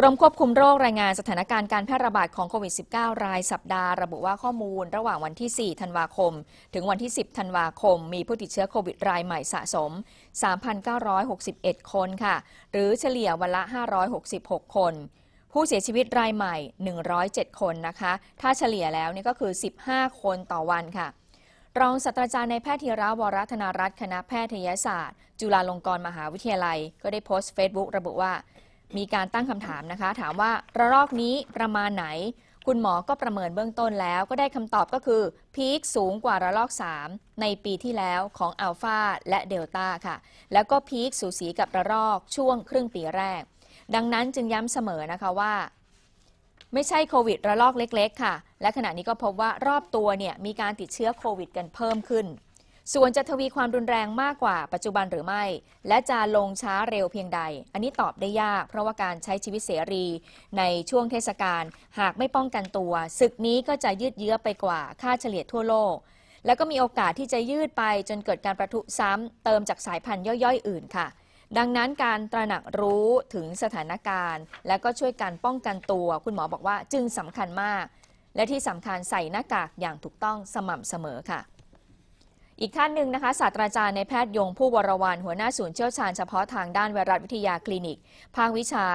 กรมควบคุมโรครายงานสถานการณ์การแพร่ระบาดของโควิด -19 รายสัปดาห์ระบุว่าข้อมูลระหว่างวันที่4 ธันวาคม ถึงวันที่ 10 ธันวาคม มีผู้ติดเชื้อโควิดรายใหม่สะสม 3,961 คนค่ะ หรือเฉลี่ยวันละ 566 คน ผู้เสียชีวิตรายใหม่ 107 คนนะคะ ถ้าเฉลี่ยแล้วนี่ก็คือ 15 คนต่อวันค่ะ รองศาสตราจารย์ในแพทย์ธีระวรัธนรัตน์คณะแพทยศาสตร์ จุฬาลงกรณ์มหาวิทยาลัย ก็ได้โพสต์เฟซบุ๊กระบุว่ามีการตั้งคำถามนะคะ ถามว่าระลอกนี้ประมาณไหน คุณหมอก็ประเมินเบื้องต้นแล้วก็ได้คำตอบก็คือ พีคสูงกว่าระลอก 3 ในปีที่แล้วของอัลฟาและเดลต้าค่ะ แล้วก็พีคสูสีกับระลอกช่วงครึ่งปีแรก ดังนั้นจึงย้ำเสมอนะคะว่า ไม่ใช่โควิด ระลอกเล็กๆค่ะ และขณะนี้ก็พบว่ารอบตัวเนี่ย มีการติดเชื้อโควิดกันเพิ่มขึ้นส่วนจะทวีความรุนแรงมากกว่าปัจจุบันหรือไม่ และจะลงช้าเร็วเพียงใด อันนี้ตอบได้ยากเพราะว่าการใช้ชีวิตเสรี ในช่วงเทศกาลหากไม่ป้องกันตัวศึกนี้ก็จะยืดเยื้อไปกว่าค่าเฉลี่ยทั่วโลก แล้วก็มีโอกาสที่จะยืดไปจนเกิดการประทุซ้ำเติมจากสายพันธุ์ย่อยๆ อื่นค่ะ ดังนั้นการตระหนักรู้ถึงสถานการณ์ และก็ช่วยการป้องกันตัวคุณหมอบอกว่าจึงสำคัญมาก และที่สำคัญใส่หน้ากากอย่างถูกต้องสม่ำเสมอค่ะอีกท่านหนึ่งนะคะศาสตราจารย์ในแพทย์ยงผู้วรวรรณหัวหน้าศูนย์เชี่ยวชาญเฉพาะทางด้านไวรัสวิทยาคลินิก ภาควิชา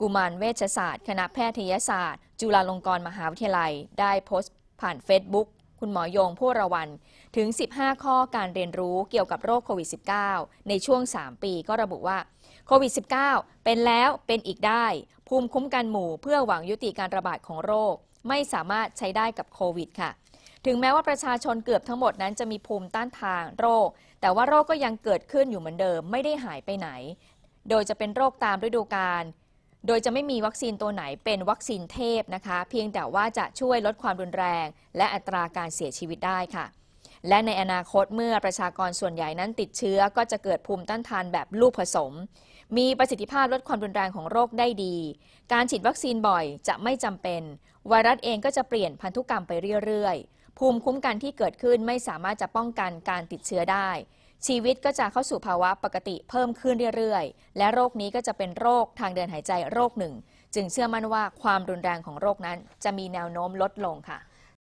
กุมาร เวชศาสตร์คณะแพทยศาสตร์ จุฬาลงกรณ์มหาวิทยาลัย ได้โพสต์ผ่านเฟซบุ๊กคุณหมอยงผู้ระวัน ถึง 15 ข้อการเรียนรู้เกี่ยวกับโรคโควิด -19 ในช่วง 3 ปีก็ระบุว่าโควิด -19 เป็นแล้วเป็นอีกได้ ภูมิคุ้มกันหมู่เพื่อหวังยุติการระบาดของโรคไม่สามารถใช้ได้กับโควิดค่ะถึงแม้ว่าประชาชนเกือบทั้งหมดนั้นจะมีภูมิต้านทานโรค แต่ว่าโรคก็ยังเกิดขึ้นอยู่เหมือนเดิมไม่ได้หายไปไหน โดยจะเป็นโรคตามฤดูกาล โดยจะไม่มีวัคซีนตัวไหนเป็นวัคซีนเทพนะคะ เพียงแต่ว่าจะช่วยลดความรุนแรง และอัตราการเสียชีวิตได้ค่ะ และในอนาคตเมื่อประชากรส่วนใหญ่นั้นติดเชื้อก็จะเกิดภูมิต้านทานแบบลูกผสม มีประสิทธิภาพลดความรุนแรงของโรคได้ดี การฉีดวัคซีนบ่อย จะไม่จำเป็น ไวรัสเองก็จะเปลี่ยนพันธุกรรมไปเรื่อยๆภูมิคุ้มกันที่เกิดขึ้นไม่สามารถจะป้องกันการติดเชื้อได้ ชีวิตก็จะเข้าสู่ภาวะปกติเพิ่มขึ้นเรื่อยๆ และโรคนี้ก็จะเป็นโรคทางเดินหายใจโรคหนึ่ง จึงเชื่อมั่นว่าความรุนแรงของโรคนั้นจะมีแนวโน้มลดลงค่ะ